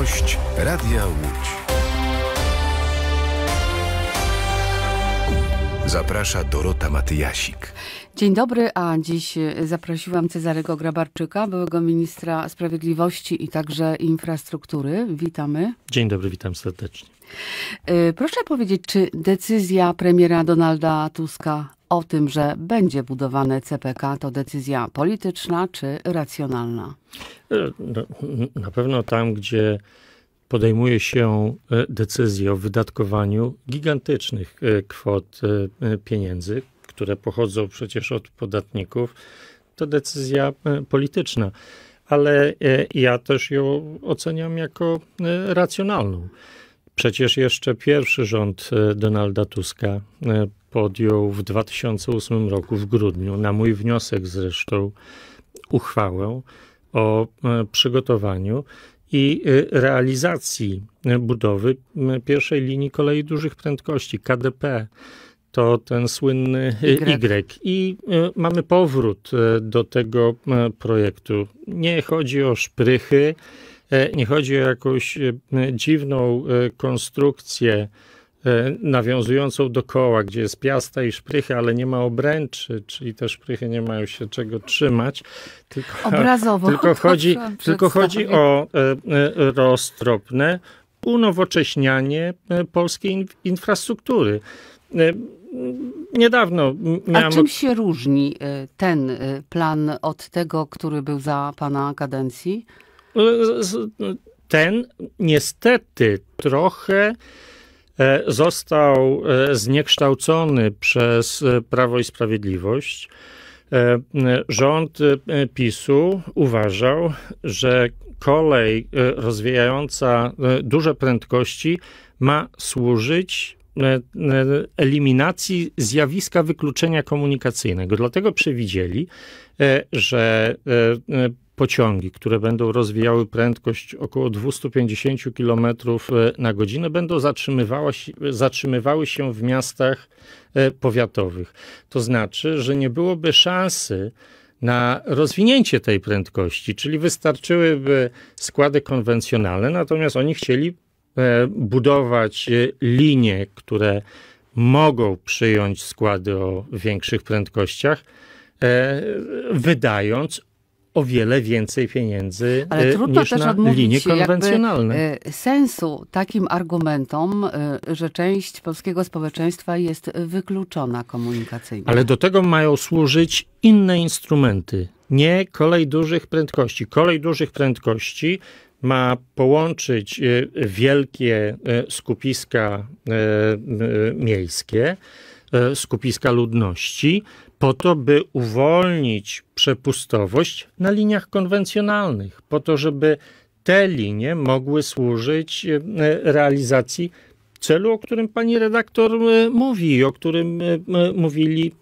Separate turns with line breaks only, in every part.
Gość Radia Łódź. Zaprasza Dorota Matyjasik. Dzień dobry, a dziś zaprosiłam Cezarego Grabarczyka, byłego ministra sprawiedliwości i także infrastruktury. Witamy.
Dzień dobry, witam serdecznie.
Y, proszę powiedzieć, czy decyzja premiera Donalda Tuska o tym, że będzie budowane CPK, to decyzja polityczna czy racjonalna?
E, no, na pewno tam, gdzie podejmuje się e, decyzję o wydatkowaniu gigantycznych e, kwot pieniędzy, które pochodzą przecież od podatników, to decyzja polityczna. Ale ja też ją oceniam jako racjonalną. Przecież jeszcze pierwszy rząd e, Donalda Tuska e, podjął w 2008 roku w grudniu, na mój wniosek zresztą, uchwałę o e, przygotowaniu i realizacji budowy pierwszej linii kolei dużych prędkości, KDP. To ten słynny y. y. I mamy powrót do tego projektu. Nie chodzi o szprychy, E, nie chodzi o jakąś e, dziwną e, konstrukcję nawiązującą do koła, gdzie jest piasta i szprychy, ale nie ma obręczy, czyli te szprychy nie mają się czego trzymać. Tylko, Obrazowo. Tylko chodzi, tylko chodzi o roztropne unowocześnianie polskiej infrastruktury. Niedawno miałem... A czym się
różni ten plan od tego, który był za pana kadencji?
ten niestety trochę e, został e, zniekształcony przez e, Prawo i Sprawiedliwość. Rząd PiSu uważał, że kolej rozwijająca duże prędkości ma służyć eliminacji zjawiska wykluczenia komunikacyjnego. Dlatego przewidzieli, że pociągi, które będą rozwijały prędkość około 250 km e, na godzinę, będą zatrzymywały się w miastach e, powiatowych. To znaczy, że nie byłoby szansy na rozwinięcie tej prędkości, czyli wystarczyłyby składy konwencjonalne, natomiast oni chcieli e, budować linie, które mogą przyjąć składy o większych prędkościach, wydając o wiele więcej pieniędzy Ale y, trudno niż też na linie konwencjonalne.
Y, sensu takim argumentom, y, że część polskiego społeczeństwa jest wykluczona komunikacyjnie. Ale
do tego mają służyć inne instrumenty. Nie kolej dużych prędkości. Kolej dużych prędkości ma połączyć wielkie skupiska miejskie, skupiska ludności po to, by uwolnić przepustowość na liniach konwencjonalnych, po to, żeby te linie mogły służyć e, e, realizacji celu, o którym pani redaktor e, mówi i o którym mówili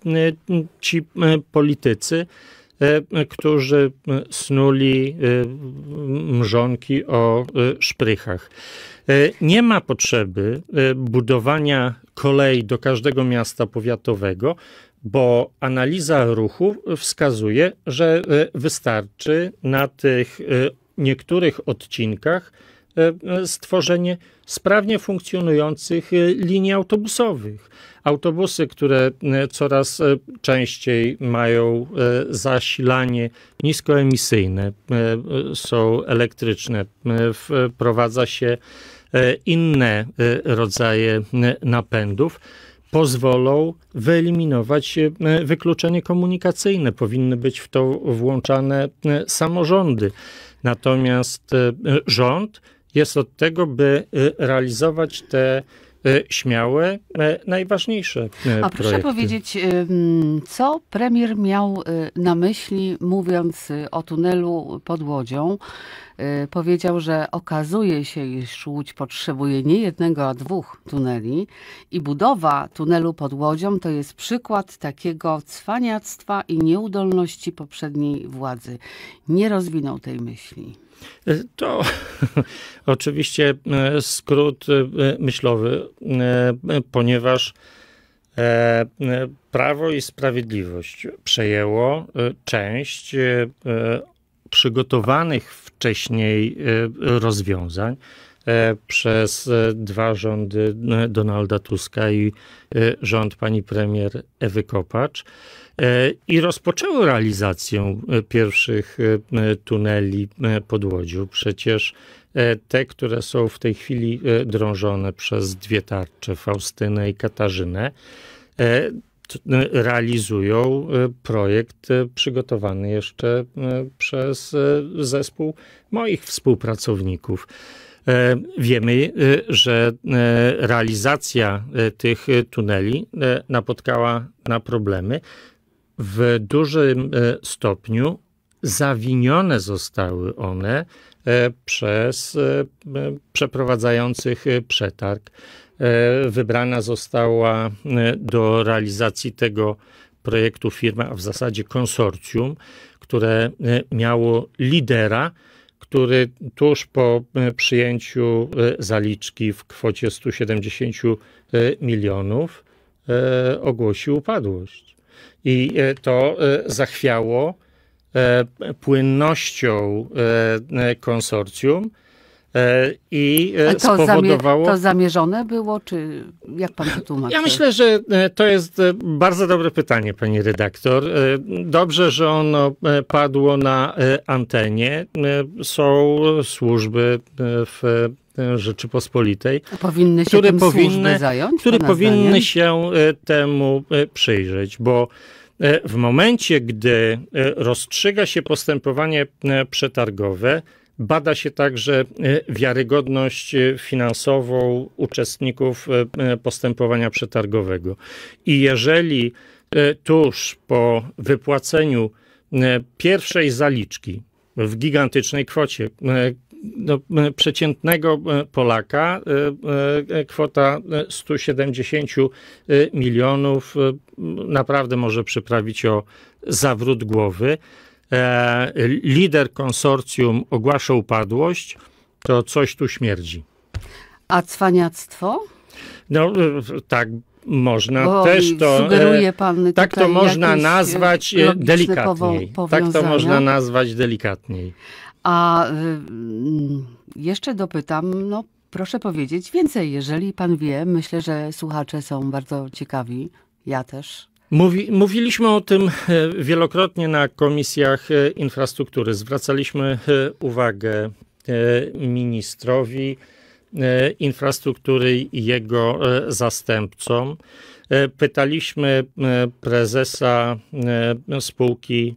ci politycy, którzy snuli mrzonki o szprychach. Nie ma potrzeby budowania kolei do każdego miasta powiatowego, bo analiza ruchu wskazuje, że e, wystarczy na tych e, niektórych odcinkach e, stworzenie sprawnie funkcjonujących linii autobusowych. Autobusy, które coraz częściej mają zasilanie niskoemisyjne, są elektryczne, wprowadza się inne rodzaje napędów pozwolą wyeliminować e, wykluczenie komunikacyjne. Powinny być w to włączane e, samorządy. Natomiast e, rząd jest od tego, by realizować te E, śmiałe e, najważniejsze e, A projekty. proszę powiedzieć,
co premier miał na myśli, mówiąc o tunelu pod Łodzią? Powiedział, że okazuje się, iż Łódź potrzebuje nie jednego, a dwóch tuneli i budowa tunelu pod Łodzią to jest przykład takiego cwaniactwa i nieudolności poprzedniej władzy. Nie rozwinął tej myśli.
To oczywiście e, skrót e, myślowy, e, ponieważ Prawo i Sprawiedliwość przejęło część przygotowanych wcześniej rozwiązań, E, przez e, dwa rządy e, Donalda Tuska i rząd pani premier Ewy Kopacz i rozpoczęło realizację pierwszych tuneli pod Przecież te, które są w tej chwili drążone przez dwie tarcze, Faustynę i Katarzynę, realizują projekt przygotowany jeszcze przez zespół moich współpracowników. E, wiemy, e, że e, realizacja tych tuneli napotkała na problemy. W dużym stopniu zawinione zostały one przez przeprowadzających przetarg. Wybrana została do realizacji tego projektu firma, a w zasadzie konsorcjum, które miało lidera, który tuż po e, przyjęciu e, zaliczki w kwocie 170 e, milionów ogłosił upadłość. I to zachwiało płynnością konsorcjum, E, I e, to spowodowało. to
zamierzone było, czy jak pan to tłumaczy? Ja
myślę, że e, to jest bardzo dobre pytanie, pani redaktor. Dobrze, że ono padło na antenie. Są służby w Rzeczypospolitej, powinny które powinny, zająć, które powinny się temu przyjrzeć, bo w momencie, gdy rozstrzyga się postępowanie przetargowe, Bada się także e, wiarygodność e, finansową uczestników e, postępowania przetargowego. I jeżeli tuż po wypłaceniu pierwszej zaliczki w gigantycznej kwocie, no, przeciętnego Polaka kwota 170 milionów naprawdę może przyprawić o zawrót głowy. E, lider konsorcjum ogłasza upadłość, to coś tu śmierdzi.
A cwaniactwo?
No e, tak, można Bo też to. E, sugeruje
pan tak to można nazwać delikatniej. Tak to można
nazwać delikatniej.
A mm, jeszcze dopytam, no proszę powiedzieć więcej, jeżeli pan wie. Myślę, że słuchacze są bardzo ciekawi. Ja też.
Mówi, mówiliśmy o tym e, wielokrotnie na komisjach e, infrastruktury. Zwracaliśmy e, uwagę ministrowi infrastruktury i jego zastępcom. Pytaliśmy prezesa spółki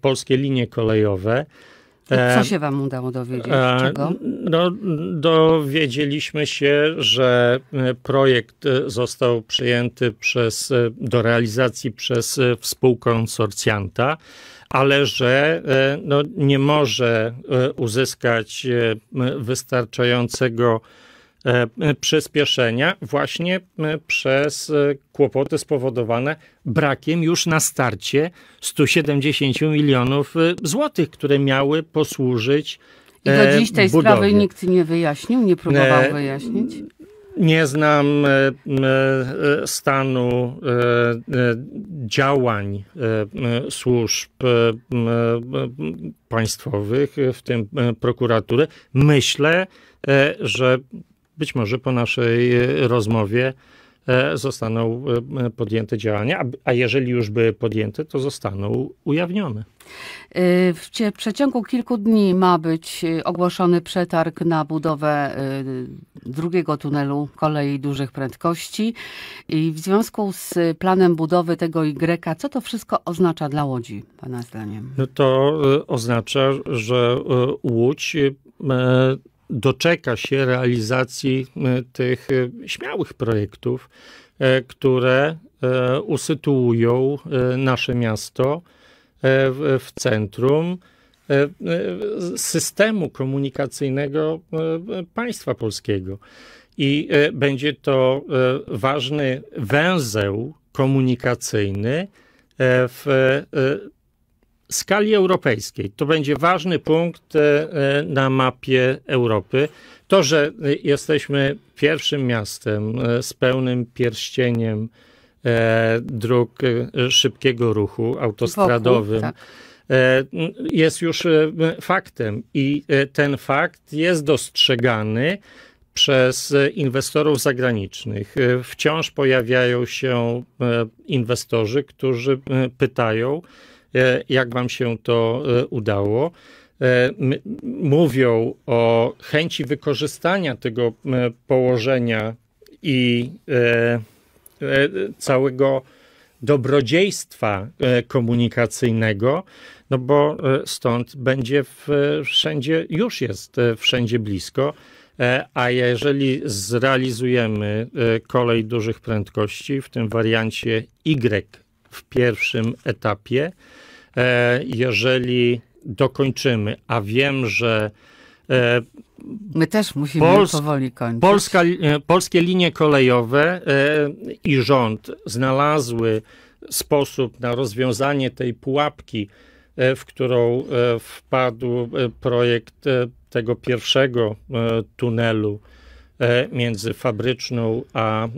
Polskie Linie Kolejowe. Co się wam udało dowiedzieć? Czego? No, dowiedzieliśmy się, że e, projekt e, został przyjęty przez, e, do realizacji przez współkonsorcjanta, ale że no, nie może uzyskać wystarczającego przyspieszenia właśnie przez kłopoty spowodowane brakiem już na starcie 170 milionów złotych, które miały posłużyć i do e, dziś tej budowie. sprawy
nikt nie wyjaśnił, nie próbował e, wyjaśnić?
Nie znam stanu działań służb państwowych, w tym e, prokuratury. Myślę, że być może po naszej rozmowie E, zostaną e, podjęte działania, a jeżeli już by podjęte, to zostaną
ujawnione. E, w przeciągu kilku dni ma być ogłoszony przetarg na budowę drugiego tunelu kolei dużych prędkości. I w związku z planem budowy tego Y, co to wszystko oznacza dla Łodzi,
Pana zdaniem? No to oznacza, że Łódź doczeka się realizacji e, tych e, śmiałych projektów, e, które usytuują nasze miasto w centrum systemu komunikacyjnego państwa polskiego. I będzie to ważny węzeł komunikacyjny w skali europejskiej. To będzie ważny punkt e, e, na mapie Europy. To, że jesteśmy pierwszym miastem e, z pełnym pierścieniem dróg szybkiego ruchu autostradowym. Wokół, tak. Jest już faktem i ten fakt jest dostrzegany przez inwestorów zagranicznych. Wciąż pojawiają się inwestorzy, którzy pytają, E, jak wam się to e, udało. E, mówią o chęci wykorzystania tego położenia i całego dobrodziejstwa komunikacyjnego, no bo stąd będzie wszędzie, już jest wszędzie blisko. A jeżeli zrealizujemy kolej dużych prędkości w tym wariancie Y w pierwszym etapie. E, jeżeli dokończymy, a wiem, że e,
My też musimy Pols powoli kończyć. Polska,
e, polskie linie kolejowe i rząd znalazły sposób na rozwiązanie tej pułapki, w którą wpadł projekt tego pierwszego tunelu między fabryczną a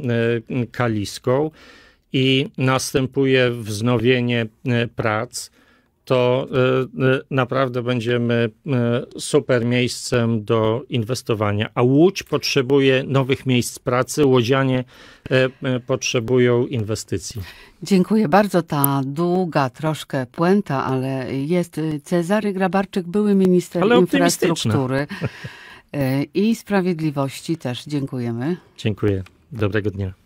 kaliską i następuje wznowienie e, prac, to e, e, naprawdę będziemy super miejscem do inwestowania. A Łódź potrzebuje nowych miejsc pracy, Łodzianie potrzebują inwestycji.
Dziękuję bardzo. Ta długa troszkę puenta, ale jest Cezary Grabarczyk, były minister infrastruktury i sprawiedliwości też. Dziękujemy.
Dziękuję. Dobrego dnia.